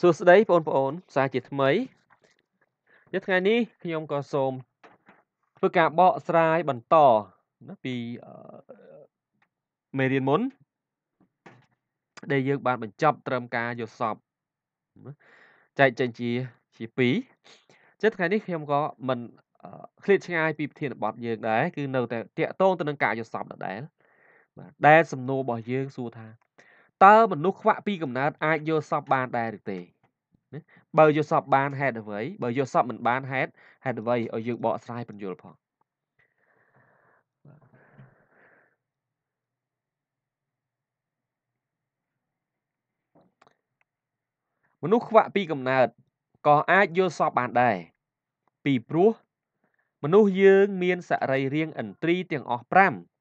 សួស្តីបងប្អូនផ្សាយជាថ្មីនៅថ្ងៃនេះខ្ញុំក៏សូមធ្វើការបកស្រាយបន្តណាពីមេរៀនមុនដែលយើងបានបញ្ចប់ត្រឹមការយល់សពចែកចេញជាជា2ចឹងថ្ងៃនេះខ្ញុំក៏មិនឃ្លាតឆ្ងាយពីប្រធានបទយើងដែរគឺនៅតែតាក់ទងទៅនឹងការយល់សពដដែលបាទដែល សំណួររបស់យើងសួរថាតើមនុស្សខ្វាក់ពីកំណើតអាចយល់សពបានដែរឬទេបើយល់សពបានហេតុអ្វីបើយល់សពមិនបានហេតុហេតុអ្វីឲ្យយើងបកស្រាយបញ្យល់ផងមនុស្សខ្វាក់ពីកំណើតក៏អាចយល់សពបានដែរពីព្រោះមនុស្សយើងមានសរីរាង្គឥន្ទ្រីទាំងអស់5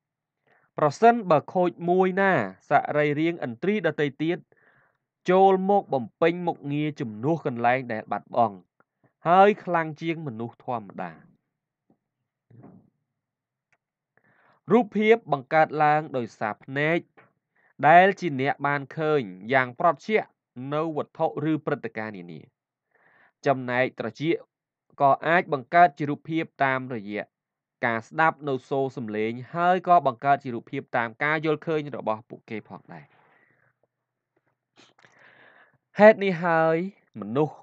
ប្រសិនបើខូចមួយណាសរីរាង្គឥន្ទ្រីដទៃទៀតចូលមកបំពេញមុខងារជំនួសកន្លែងដែល បាត់បង់ហើយខ្លាំងជាងមនុស្សធម្មតារូបភាពបង្កើតឡើងដោយសារភ្នែកដែលជាអ្នកបានឃើញយ៉ាងប្រត់ជាក់នៅវត្ថុឬព្រឹត្តិការណ៍នានាចំណែកត្រចៀកក៏អាចបង្កើតជារូបភាព តាមរយៈការស្ដាប់នៅសូរសំឡេងហើយក៏បង្កើតជារូបភាពតាមការយល់ឃើញរបស់ពួកគេផងដែរហេតុនេះហើយ មនុស្ស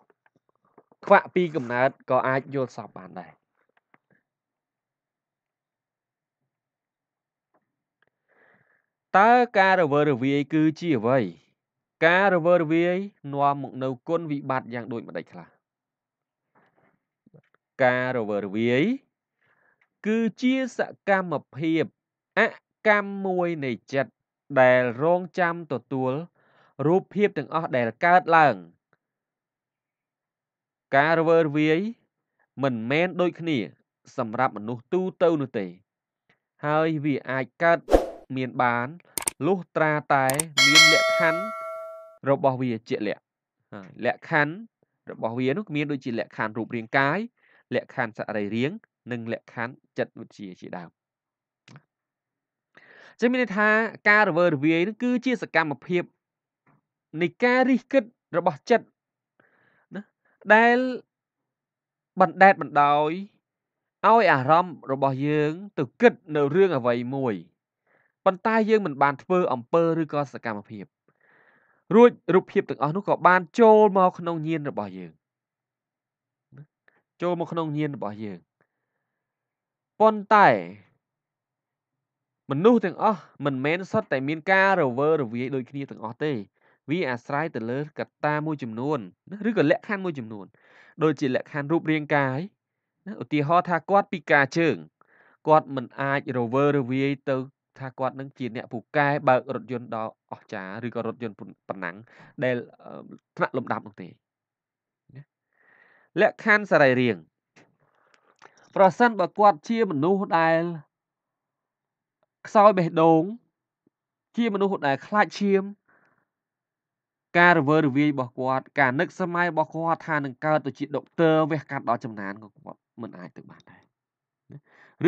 ខ្វាក់ពីកំណើតក៏អាចយល់សប្តិបានដែរតើការរវើរវាយគឺជាអ្វីការរវើរវាយនាំមកនៅគុណវិបត្តិយ៉ាងដូចម្ដេចខ្លះការរវើរវាយគឺជាសកម្មភាពអកម្មមួយនៃចិត្តដែលរងចាំទទួល រូបភាពទាំងអស់ដែលកើតឡើងការរវើរវាយមិនមែនដូចគ្នាសម្រាប់មនុស្សទូទៅនោះទេ ហើយវាអាចកើតមានបានលុះត្រាតែមានលក្ខខណ្ឌរបស់វាជាក់លាក់លក្ខខណ្ឌរបស់វានោះមានដូចជាលក្ខខណ្ឌរូបរាងកាយលក្ខខណ្ឌសរីរាង្គនិងលក្ខខណ្ឌចិត្តវិទ្យាជាដើមចឹងមានន័យថាការរវើរវាយនឹងគឺជាសកម្មភាពនៃការរិះគិតរបស់ចិត្តណាដែលបណ្ដេតបណ្ដោយឲ្យអារម្មណ៍របស់យើង ទៅគិត នៅរឿងអ្វីមួយប៉ុន្តែយើងមិនបាន ធ្វើអំពើឬក៏សកម្មភាព រួចរូបភាពទាំងអស់នោះក៏បានចូលមក ក្នុងញាណរបស់យើងចូលមកក្នុងញាណរបស់យើងប៉ុន្តែមនុស្សទាំងអស់មិនមែនសុទ្ធតែមានការរវើរវាយដូចគ្នាទាំងអស់ទេវាអាស្រ័យទៅលើកត្តាមួយចំនួនឬក៏លក្ខខណ្ឌមួយចំនួន ដូចជាលក្ខខណ្ឌរូបរាងកាយណាឧទាហរណ៍ថាគាត់ពិការជើងគាត់មិនអាចរវើរវាយទៅថាគាត់នឹងជាអ្នកពូកែបើករថយន្តដ៏អស្ចារ្យឬក៏រថយន្តប៉ុណ្ណឹងដែលថ្នាក់លំដាប់នោះទេ លក្ខខណ្ឌសរីរាង្គប្រសិនបើគាត់ជាមនុស្សដែលខ្សោយបេះដូង ជាមនុស្សដែលខ្លាចឈាមការរវើរវាយរបស់គាត់ ការនឹកសម័យរបស់គាត់ថានឹងកើតទៅជាដុកទ័រវះកាត់ដល់ចំណានក៏គាត់មិនអាចទៅបានដែរ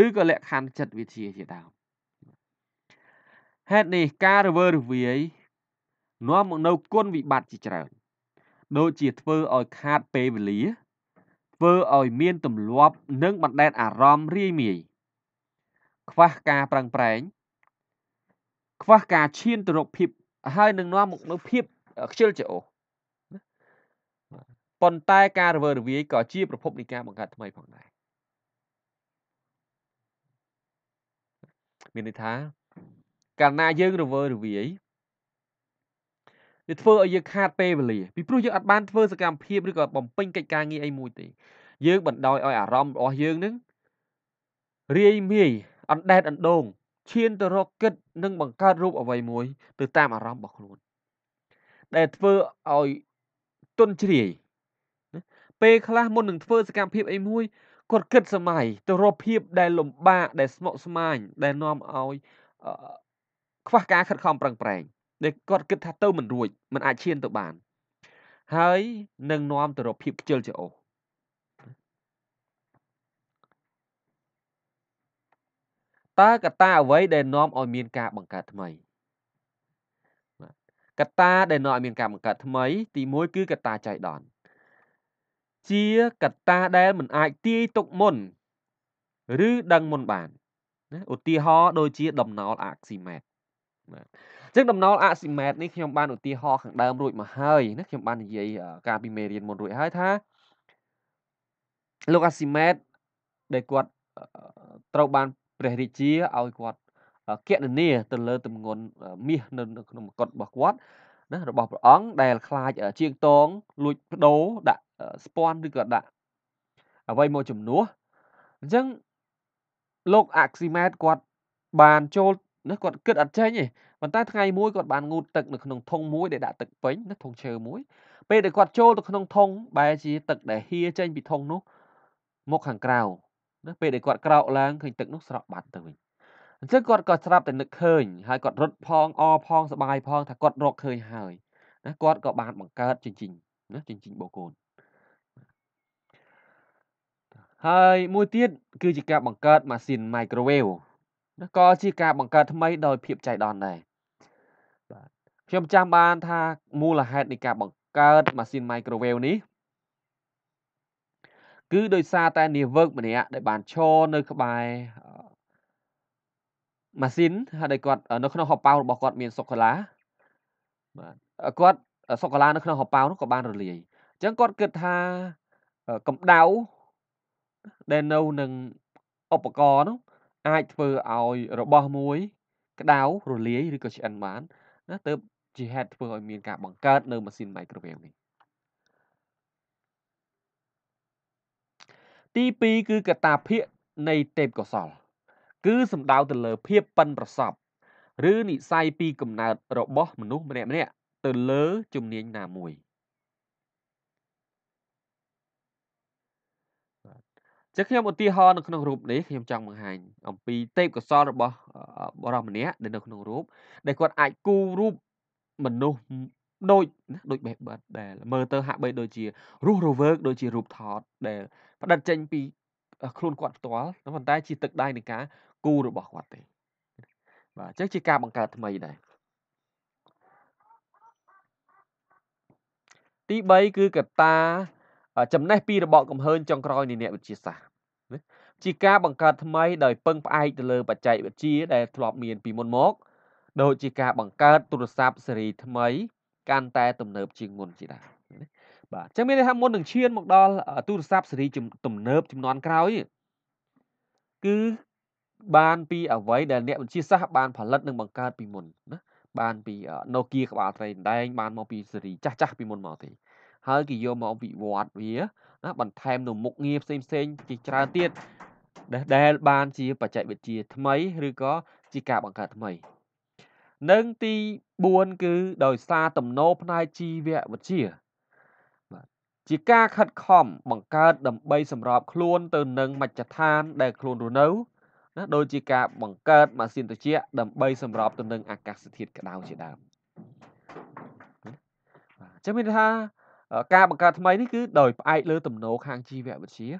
ឬក៏លក្ខខណ្ឌចិត្តវិទ្យាជាដើមហេតុនេះការរវើរវាយនាំមកនៅគុណវិបត្តិជាច្រើនដូចជាធ្វើឲ្យខាតពេលវេលាធ្វើឲ្យមានទម្លាប់និងបណ្ដែតអារម្មណ៍រាយមាយខ្វះការប្រឹងប្រែងខ្វះការឈានទៅរកភាពហើយនឹងនាំមកនូវភាពខ្ជិលច្រអូសប៉ុន្តែការរវើរវាយក៏ជាប្រភពនៃការបង្កើតថ្មីផងដែរមានន័យថា កាលណាយើងរវើរវាយវាធ្វើឲ្យយើងខាតពេលវេលាពីព្រោះយើងអត់បានធ្វើសកម្មភាពឬក៏បំពេញកិច្ចការងារអីមួយទេយើងបណ្ដោយឲ្យអារម្មណ៍របស់យើងនឹងរាយមាយអណ្ដែតអណ្ដូងឈានទៅរកគិតនិងបង្កើតរូបអ្វីមួយ ទៅតាមអារម្មណ៍របស់ខ្លួនដែលធ្វើឲ្យទុនជ្រាយពេលខ្លះមុននឹងធ្វើសកម្មភាពអីមួយគាត់គិតសម័យទៅរកភាព ដែលលំបាកដែលស្មុគស្មាញដែលនាំឲ្យខ្វះការខិតខំប្រឹងប្រែងដែលគាត់គិតថាទៅមិនរួចមិនអាចឈានទៅបានហើយនឹងនាំទៅរកភាពខ្ជិលច្រអូសតើកត្តាអ្វីដែលនាំឲ្យ មាន ការ បង្កើតថ្មីកត្តាដែលនាំឲ្យមានការបង្កើតថ្មីទី1គឺកត្តាចៃដន្យជាកត្តាដែល មិន អាចទាយទុកមុន ឬដឹងមុន បានណាឧទាហរណ៍ដូចជា ដំណោល អាក់ស៊ីម៉ែតបាទចឹងដំណល់អស៊ីមែតនេះខ្ញុំបានឧទាហរណ៍ខាងដើមរួចមកហើយណាខ្ញុំបាននិយាយការពីមេរៀនមុនរួចហើយថាលោកអាស៊ីមែតដែលគាត់ត្រូវបានព្រះរាជាឲ្យគាត់គណនាទៅលើទម្ងន់មាសនៅក្នុងមកុដរបស់គាត់ណារបស់ព្រះអង្គដែលខ្លាចជាងតងលួចបដូរដាក់ស្ពាន់ឬក៏ដាក់អ្វីមកជំនួសអញ្ចឹងលោកអាក់ស៊ីម៉ែតគាត់បានចូលនោះគាត់គិតអត់ចេញទេប៉ុន្តែថ្ងៃមួយគាត់បានងូតទឹកនៅក្នុងធុងមួយដែលដាក់ទឹកពេញណាធុងឈើមួយ ពេលដែលគាត់ចូលទៅក្នុងធុងបែរជាទឹកដែលហៀចេញពីធុងនោះ មកខាងក្រៅណាពេលដែលគាត់ក្រោកឡើងឃើញទឹកនោះស្រក់បាត់ទៅវិញអញ្ចឹងគាត់ក៏ស្រាប់តែនឹកឃើញ ហើយគាត់រត់ផងអផងសបាយផងថាគាត់រកឃើញហើយណាគាត់ក៏បានបង្កើតជញ្ជីងណាជញ្ជីងបូកូនហើយមួយទៀតគឺជាការបង្កើតម៉ាស៊ីន microwave ក៏ជាការបង្កើតថ្មីដោយភាពចៃដន្យដែរបាទខ្ញុំចាំ បានថាមូលហេតុនៃការ បង្កើតម៉ាស៊ីន microwave នេះគឺដោយសារតែនាវឹកម្នាក់ដែលបានឈរនៅ ក្បែរម៉ាស៊ីនហើយគាត់ នៅ ក្នុងហោប៉ៅរបស់គាត់មានសូកូឡាបាទគាត់សូកូឡានៅក្នុងហោប៉ៅនោះក៏បានរលាយអញ្ចឹងគាត់គិតថាកម្ដៅដែលនៅនឹងឧបករណ៍នោះអាចធ្វើឲ្យរបស់មួយក្តៅរលាយឬក៏ឆ្អិនបានណាទើបជាហេតុធ្វើឲ្យមានការបង្កើតនៅម៉ាស៊ីន microwave នេះទី2គឺកតាភិកនៃទេពកោសល គឺសំដៅទៅលើ ភាពប៉ិនប្រសប់ឬនិស័យពីកំណើតរបស់មនុស្សម្នាក់ៗទៅលើ ជំនាញណាមួយចឹងខ្ញុំឧទាហរណ៍នៅក្នុងរូបនេះខ្ញុំចង់បង្ហាញអំពីទេពកោសលរបស់បរិសម្នាក់ដែលនៅក្នុងរូបដែលគាត់អាចគូររូបមនុស្សដូចណាដូចបេះបិទដែលមើលទៅហាក់បីដូចជារស់រវើកដូចជារូបថតដែលផ្ដិតចេញពី ខ្លួនគាត់ផ្ទាល់ប៉ុន្តែជាទឹកដៃនៃការគូររបស់គាត់ទេបាទអញ្ចឹងជាការបង្កើតថ្មីដែរទី3គឺកត្តាចំណេះពីរបបកំហើញចុងក្រោយនៃអ្នកវិទ្យាសាស្ត្រជាការបង្កើតថ្មីដោយពឹងផ្អែកទៅលើបច្ចេកវិទ្យាដែលធ្លាប់មាន ពីមុនមក ដូចជាការបង្កើតទូរស័ព្ទស៊េរី ថ្មី កាន់តែទំនើបជាងមុនជាដើមបាទអញ្ចឹងមានន័យថាមុននឹងឈាន មកដល់ទូរស័ព្ទស៊េរីទំនើបចំនួនក្រោយគឺបានពីអ្វីដែលអ្នកវិទ្យាសាស្ត្របានផលិតនិងបង្កើត ពីមុនណាបាន ពី Nokia ក្បាលត្រីដែងបានមកពីស៊េរីចាស់ចាស់ពីមុនមកទេហើយគេយកមកវិវត្តវាណាបន្ថែមនៅមុខងារផ្សេងផ្សេងជាច្រើនទៀតដែលបានជាបច្ចេកវិទ្យាថ្មី ឬក៏ជាការបង្កើតថ្មី និងទី4គឺដោយសារទំនោរផ្នែកជីវវិទ្យាបាទជាការខិតខំបង្កើត ដើម្បីសម្របខ្លួនទៅនឹងមជ្ឈដ្ឋានដែលខ្លួនរស់នៅណាដូចជាការបង្កើតម៉ាស៊ីនត្រជាក់ដើម្បីសម្របទៅនឹងអាកាសធាតុក្តៅជាដើមអញ្ចឹងមានថាការបង្កើតថ្មីនេះគឺដោយផ្អែកលើទំនោរខាងជីវវិទ្យា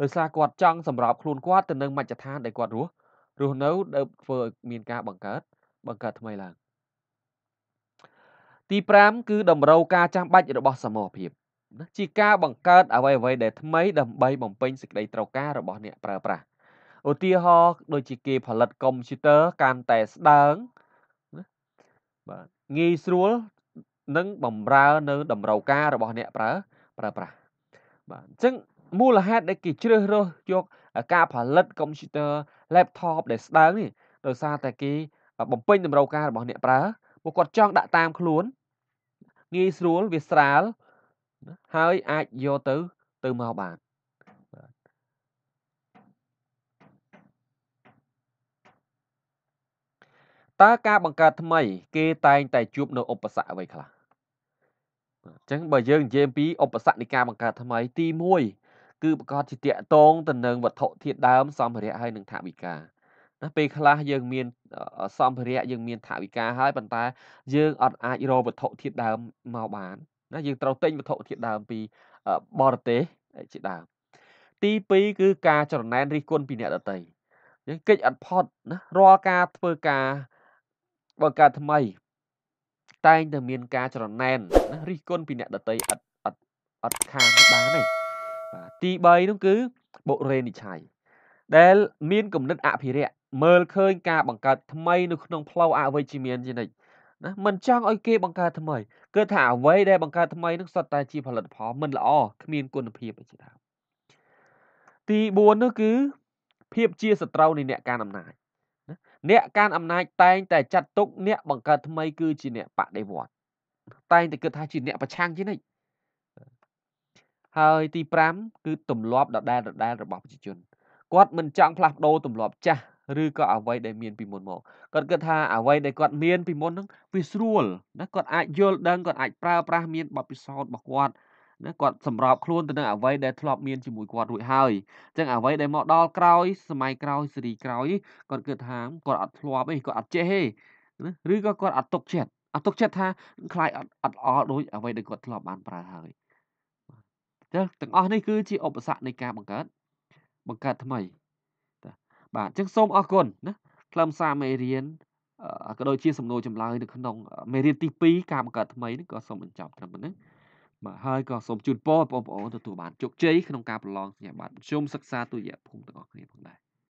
ដោយសារគាត់ចង់សម្របខ្លួនគាត់ទៅនឹងមជ្ឈដ្ឋានដែលគាត់រស់រស់នៅដែលធ្វើឲ្យមានការបង្កើតបង្កើតថ្មីឡើងទី5គឺតម្រូវការចាំបាច់របស់សមរភាពណាជាការបង្កើតអ្វីអ្វីដែលថ្មី ដើម្បីបំពេញសេចក្តីត្រូវការរបស់អ្នកប្រើប្រាស់ឧទាហរណ៍ដូចជាគេផលិតកុំព្យូទ័រកាន់តែស្ដើងណាបាទងាយស្រួលនិងបំរើ នៅ តម្រូវការរបស់អ្នកប្រើប្រើប្រាស់បាទអញ្ចឹងមូលហេតុដែលគេជ្រើសរើសយកការផលិតកុំព្យូទ័រ laptop ដែលស្ដើងនេះដោយសារតែគេបំពេញតម្រូវការរបស់អ្នក ប្រើពួកគាត់ចង់ដាក់តាម ខ្លួនងាយស្រួលវាស្រាលហើយអាចយកទៅទៅមកបានតើការបង្កើតថ្មីគេតែងតែជួបនៅឧបសគ្គអ្វីខ្លះអញ្ចឹងបើយើងនិយាយពីឧបសគ្គនៃការបង្កើតថ្មីទី1គឺប្រកបជាតកតងទៅនឹងវត្ថុធាតុដើមសម្ភារៈហើយនិងថវិកាណាពេលខ្លះយើងមាន សម្ភារៈយើងមានថវិកាហើយប៉ុន្តែយើងអត់អាចរកវត្ថុធាតុដើមមកបានណាយើងត្រូវទិញវត្ថុធាតុដើមពីបរទេសជាដើមទី2គឺការចរណែនរិះគន់ពីអ្នកដទៃយើងគេចអត់ផុតណារាល់ការធ្វើការបង្កើតថ្មីតែងតែមានការច្រណែនណារិះគន់ពីអ្នកដតីឥតឥតឥតខានបានទេបាទទី3នោះគឺបុរេនិឆ័យដែលមានគំនិតអភិរិយមើលឃើញ ការបង្កើតថ្មីនៅក្នុងផ្លូវអវិជ្ជមានជានិច្ចណាមិនចង់ឲ្យគេបង្កើតថ្មីគឺថាអ្វីដែលបង្កើតថ្មីនោះសុទ្ធតែជាផលិតផលមិនល្អគ្មានគុណភាពអីជាដើមទី4នោះគឺ ភាពជាសត្រូវនៃអ្នកកាន់អំណាចអ្នកកាន់អំណាចតែងតែចាត់ទុកអ្នកបង្កើតថ្មីគឺជាអ្នកបដិវត្ត តែងតែគិតថាជាអ្នកប្រឆាំងជានិច្ចហើយទី5គឺទម្លាប់ដដែលដដែលរបស់ប្រជាជនគាត់មិនចង់ផ្លាស់ប្ដូរទម្លាប់ចាស់ឬក៏អ្វីដែលមានពីមុនមកគាត់គិតថាអ្វីដែលគាត់មានពីមុនហ្នឹងវាស្រួលណាគាត់អាចយល់ដឹងគាត់អាចប្រើប្រាស់មានបទពិសោធន៍របស់គាត់ណាគាត់សម្របខ្លួនទៅនឹងអ្វីដែលធ្លាប់មានជាមួយគាត់រួចហើយអញ្ចឹងអ្វីដែលមកដល់ក្រោយសម័យក្រោយស៊េរីក្រោយគាត់គិតថាគាត់អត់ធ្លាប់ទេគាត់អត់ចេះទេណាឬក៏គាត់អត់ទុកចិត្តអត់ទុកចិត្តថាខ្លាចអត់អត់ល្អដូចអ្វីដែលគាត់ធ្លាប់បានប្រើហើយចឹងទាំងអស់នេះគឺជាឧបសគ្គនៃការបង្កើតបង្កើតថ្មីបាទអញ្ចឹងសូមអរគុណណាខ្លឹមសារមេរៀនក៏ដូចជាសំណួរចម្លើយនៅក្នុងមេរៀនទី2ការបង្កើតថ្មីនេះក៏សូមបញ្ចប់ត្រឹមប៉ុណ្្នឹងបាទហើយក៏សូមជូនពរបងប្អូនទទួលបានជោគជ័យក្នុងការប្រឡងសញ្ញាបត្រមធ្យមសិក្សាទុតិយភូមិទាំងអស់គ្នាផងដែរ